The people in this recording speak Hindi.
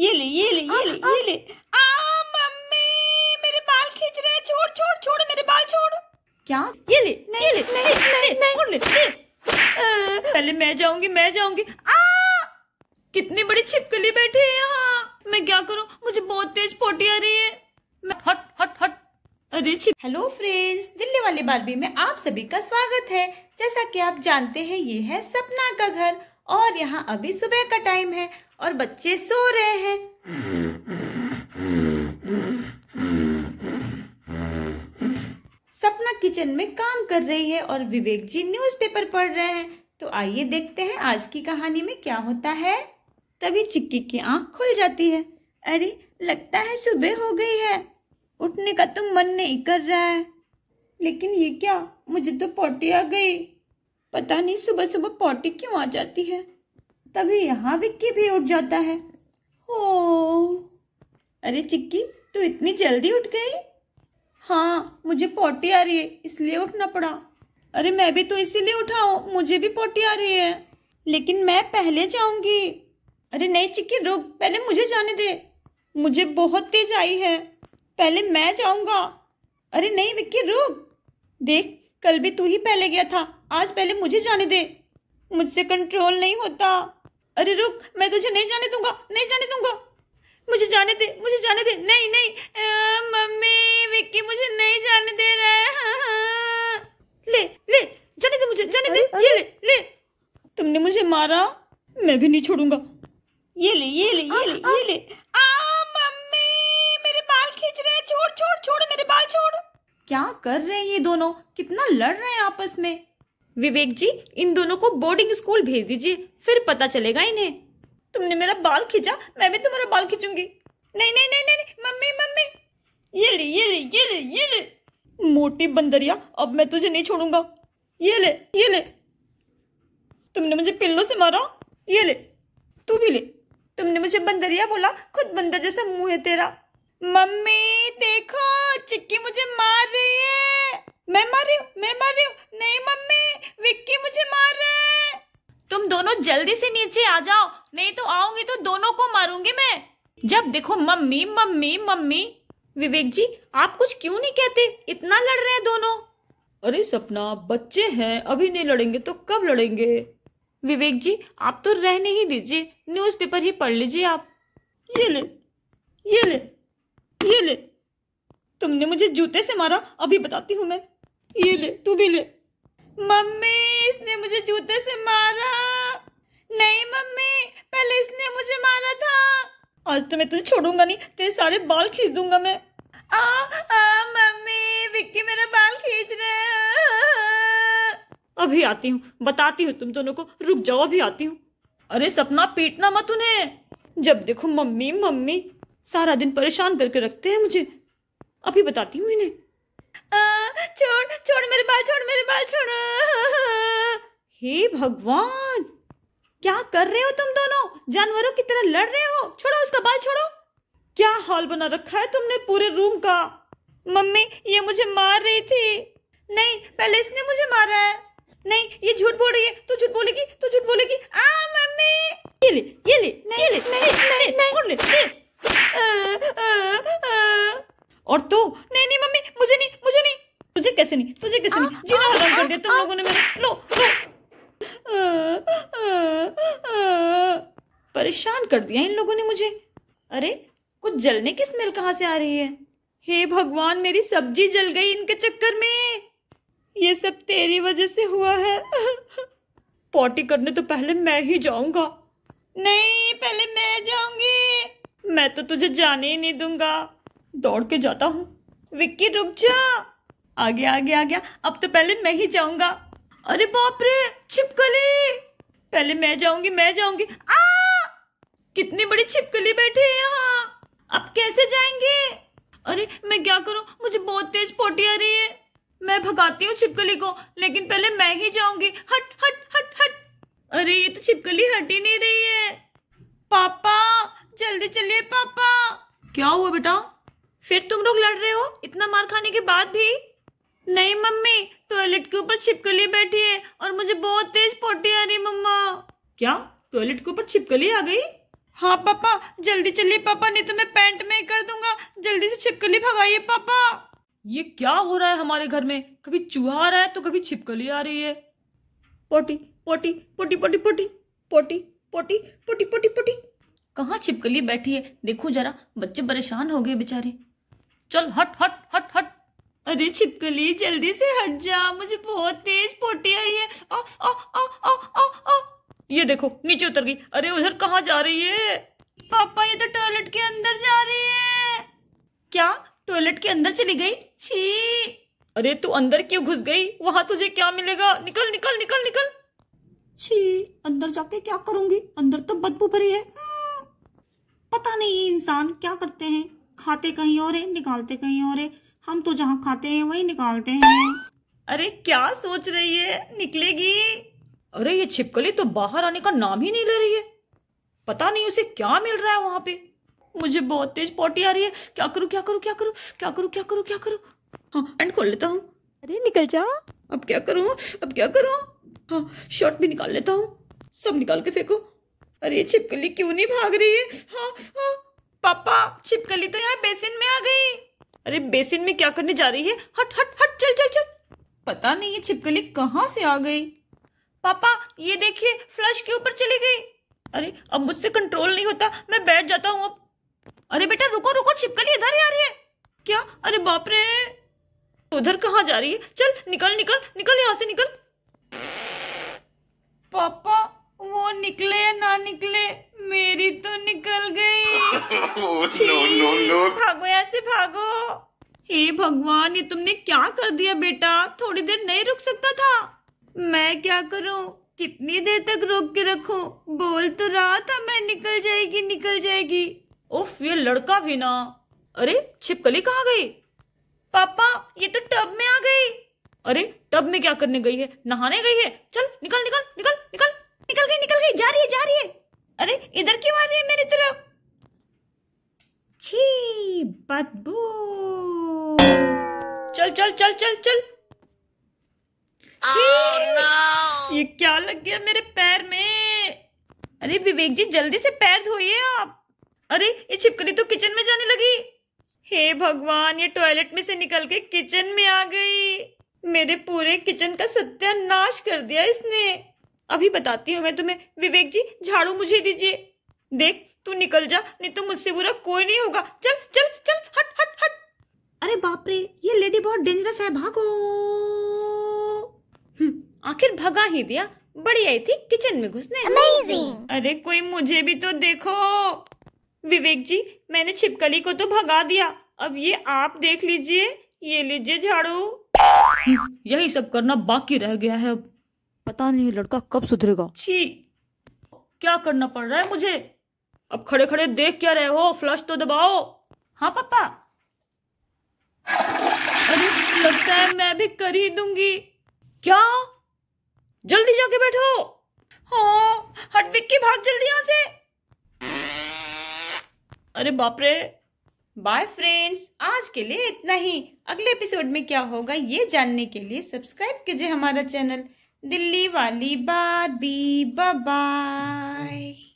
ये ले ये ले ये ले ये ले आ मम्मी मेरे बाल खींच रहे हैं छोड़ छोड़ छोड़ मेरे बाल छोड़ क्या ये ले नहीं, ये ले नहीं नहीं नहीं ले, ले। पहले मैं जाऊंगी मैं जाऊंगी आ कितनी बड़ी छिपकली बैठी है यहाँ मैं क्या करूँ मुझे बहुत तेज पोटी आ रही है मैं हट हट हट अरे हेलो फ्रेंड्स दिल्ली वाली बारबी में आप सभी का स्वागत है जैसा कि आप जानते हैं ये है सपना का घर और यहाँ अभी सुबह का टाइम है और बच्चे सो रहे हैं सपना किचन में काम कर रही है और विवेक जी न्यूज़पेपर पढ़ रहे हैं तो आइए देखते हैं आज की कहानी में क्या होता है तभी चिक्की की आंख खुल जाती है अरे लगता है सुबह हो गई है उठने का तो मन नहीं कर रहा है लेकिन ये क्या मुझे तो पोटी आ गई पता नहीं सुबह सुबह पोटी क्यों आ जाती है तभी यहाँ विक्की भी उठ जाता है हो अरे चिक्की तू इतनी जल्दी उठ गई हाँ मुझे पोटी आ रही है इसलिए उठना पड़ा अरे मैं भी तो इसीलिए उठाऊ मुझे भी पोटी आ रही है लेकिन मैं पहले जाऊंगी अरे नहीं चिक्की रुक पहले मुझे जाने दे मुझे बहुत तेज आई है पहले मैं जाऊंगा अरे नहीं विक्की रुक देख कल भी तू ही पहले गया था आज पहले मुझे जाने दे मुझसे कंट्रोल नहीं होता अरे रुक मैं तुझे नहीं जाने दूंगा नहीं जाने दूंगा मुझे जाने दे मुझे जाने दे नहीं नहीं मम्मी विक्की मुझे नहीं जाने दे रहा है हाँ, हाँ। ले ले जाने दे मुझे जाने दे ये ले ले तुमने मुझे मारा मैं भी नहीं छोड़ूंगा ये ले ये ले ये ले ये ले आ मम्मी मेरे बाल खींच रहे हैं छोड़ छोड़ छोड़ मेरे बाल छोड़ क्या कर रहे हैं ये दोनों कितना लड़ रहे हैं आपस में विवेक जी इन दोनों को बोर्डिंग स्कूल भेज दीजिए फिर पता चलेगा इन्हें तुमने मेरा बाल खींचा मैं भी तुम्हारा बाल खींचूंगी नहीं नहीं नहीं नहीं मम्मी मम्मी ये ले ये ले ये ले ये ले मोटी बंदरिया अब मैं तुझे नहीं छोड़ूंगा ये ले ये ले तुमने मुझे पिल्लों से मारा ये ले तू भी ले तुमने मुझे बंदरिया बोला खुद बंदर जैसा मुंह है तेरा मम्मी देखो चिक्की मुझे मार रही है मैं मर रही हूँ मैं मर रही हूँ नहीं मम्मी विक्की मुझे मार रहे है तुम दोनों जल्दी से नीचे आ जाओ नहीं तो आऊंगी तो दोनों को मारूंगी मैं जब देखो mummy mummy mummy Vivek ji आप कुछ क्यों नहीं कहते इतना लड़ रहे हैं दोनों अरे सपना बच्चे हैं अभी नहीं लड़ेंगे तो कब लड़ेंगे विवेक जी आप तो रहने ही दीजिए न्यूज़पेपर ही पढ़ लीजिए आप ये ले ये ले ये ले तुमने मुझे जूते से मारा अभी बताती हूँ मैं ये ले तू भी ले मम्मी इसने मुझे जूते से मारा नहीं मम्मी पहले इसने मुझे मारा था आज तो मैं तुझे छोड़ूंगा नहीं तेरे सारे बाल खींच दूंगा मैं आ, आ मम्मी विक्की मेरा बाल खींच रहे अभी आती हूँ बताती हूँ तुम दोनों को रुक जाओ अभी आती हूँ अरे सपना पीटना मत उन्हें जब देखो मम्मी मम्मी सारा दिन परेशान करके रखते हैं मुझे अभी बताती हूँ इन्हें आ, छोड़ छोड़ मेरे बाल छोड़ मेरे बाल छोड़ हे भगवान क्या कर रहे हो तुम दोनों जानवरों की तरह लड़ रहे हो छोड़ो उसका बाल छोड़ो क्या हाल बना रखा है तुमने पूरे रूम का मम्मी ये मुझे मार रही थी नहीं पहले इसने मुझे मारा है नहीं ये झूठ बोल रही है तू झूठ बोलेगी तू झूठ बोलेगी आ मम्मी ये ले ये ले नहीं, ले नहीं नहीं नहीं ले, और तू नहीं नहीं मम्मी मुझे नहीं मुझे कैसे नहीं तुझे कैसे नहीं जीना हराम कर दिया तुम लोगों ने मेरा लो लो परेशान कर दिया इन लोगों ने मुझे अरे कुछ जलने की स्मेल कहाँ से आ रही है हे भगवान मेरी सब्जी जल गई इनके चक्कर में ये सब तेरी वजह से हुआ है पॉटी करने तो पहले मैं ही जाऊंगा नहीं पहले मैं जाऊंगी मैं तो तुझे जाने ही नहीं दूंगा दौड़ के जाता हूँ विक्की रुक जा आ गया आ गया आ गया अब तो पहले मैं ही जाऊंगा अरे बाप रे छिपकली पहले मैं जाऊंगी मैं जाऊंगी आ कितनी बड़ी छिपकली बैठी है यहाँ अब कैसे जाएंगे अरे मैं क्या करूं मुझे बहुत तेज पोटी आ रही है मैं भगाती हूँ छिपकली को लेकिन पहले मैं ही जाऊंगी हट हट हट हट अरे ये तो छिपकली हट ही नहीं रही है पापा जल्दी चलिए पापा क्या हुआ बेटा फिर तुम लोग लड़ रहे हो इतना मार खाने के बाद भी नहीं मम्मी टॉयलेट के ऊपर छिपकली बैठी है और मुझे बहुत तेज पोटी आ रही मम्मा क्या टॉयलेट के ऊपर छिपकली आ गई हाँ पापा जल्दी चलिए पापा नहीं तो मैं पैंट में ही कर दूंगा जल्दी से छिपकली भगाइए पापा ये क्या हो रहा है हमारे घर में कभी चूहा आ रहा है तो कभी छिपकली आ रही है पोटी पोटी पोटी पोटी पोटी पोटी पोटी पोटी पोटी पोटी कहाँ छिपकली बैठी है देखो जरा बच्चे परेशान हो गए बेचारे चल हट हट हट हट अरे छिपकली जल्दी से हट जा मुझे बहुत तेज पोटी आई है आ, आ, आ, आ, आ, आ। ये देखो नीचे उतर गई अरे उधर कहाँ जा रही है पापा ये तो टॉयलेट के अंदर जा रही है क्या टॉयलेट के अंदर चली गई छी अरे तू अंदर क्यों घुस गई वहां तुझे क्या मिलेगा निकल निकल निकल निकल छी अंदर जाके क्या करूंगी अंदर तो बदबू भरी है हाँ। पता नहीं ये इंसान क्या करते हैं खाते कहीं और है निकालते कहीं और है हम तो जहाँ खाते हैं वही निकालते हैं अरे क्या सोच रही है निकलेगी अरे ये छिपकली तो बाहर आने का नाम ही नहीं ले रही है पता नहीं उसे क्या मिल रहा है वहाँ पे मुझे बहुत तेज पोटी आ रही है क्या करूँ क्या करूँ क्या करूँ क्या करूँ क्या करूँ क्या करूँ हाँ एंड खोल लेता हूँ अरे निकल जा अब क्या करूँ अब क्या करूँ हाँ शर्ट भी निकाल लेता हूँ सब निकाल के फेंको अरे छिपकली क्यों नहीं भाग रही है हाँ हाँ पापा छिपकली तो यहाँ बेसिन में आ गई अरे बेसिन में क्या करने जा रही है हट हट हट चल चल चल पता नहीं ये छिपकली कहाँ से आ गई पापा ये देखिए फ्लश के ऊपर चली गई अरे अब मुझसे कंट्रोल नहीं होता मैं बैठ जाता हूँ अब अरे बेटा रुको रुको छिपकली इधर ही आ रही है क्या अरे बाप रे उधर कहाँ जा रही है चल निकल निकल निकल यहाँ से निकल पापा वो निकले या ना निकले मेरी तो निकल गई नो नो नो भागो ऐसे भागो हे भगवान ये तुमने क्या कर दिया बेटा थोड़ी देर नहीं रुक सकता था मैं क्या करूं कितनी देर तक रोक के रखूं बोल तो रहा था मैं निकल जाएगी निकल जाएगी उफ ये लड़का भी ना अरे छिपकली कहाँ गई पापा ये तो टब में आ गई अरे टब में क्या करने गई है नहाने गई है चल निकल निकल निकल निकल गई निकल गई जा रही है जा रही है अरे इधर क्यों आ रही है मेरी तरफ छी बदबू चल चल चल चल चल oh, no. ये क्या लग गया मेरे पैर में अरे विवेक जी जल्दी से पैर धोइए आप अरे ये छिपकली तो किचन में जाने लगी हे भगवान ये टॉयलेट में से निकल के किचन में आ गई मेरे पूरे किचन का सत्यानाश कर दिया इसने अभी बताती हूँ मैं तुम्हें विवेक जी झाड़ू मुझे दीजिए देख तू निकल जा नहीं तो मुझसे बुरा कोई नहीं होगा चल चल चल हट हट हट अरे बाप रे ये लेडी बहुत डेंजरस है भागो हम्म, आखिर भगा ही दिया बड़ी आई थी किचन में घुसने अरे कोई मुझे भी तो देखो विवेक जी मैंने छिपकली को तो भगा दिया अब ये आप देख लीजिए ये लीजिए झाड़ू हम्म, यही सब करना बाकी रह गया है अब पता नहीं लड़का कब सुधरेगा छी क्या करना पड़ रहा है मुझे अब खड़े खड़े देख क्या रहे हो फ्लश तो दबाओ हाँ पापा अरे लगता है मैं भी कर ही दूंगी क्या जल्दी जाके बैठो हाँ हट विक्की भाग जल्दी यहां से अरे बाप रे बाय फ्रेंड्स आज के लिए इतना ही अगले एपिसोड में क्या होगा ये जानने के लिए सब्सक्राइब कीजिए हमारा चैनल दिल्ली वाली बाबी भी बाय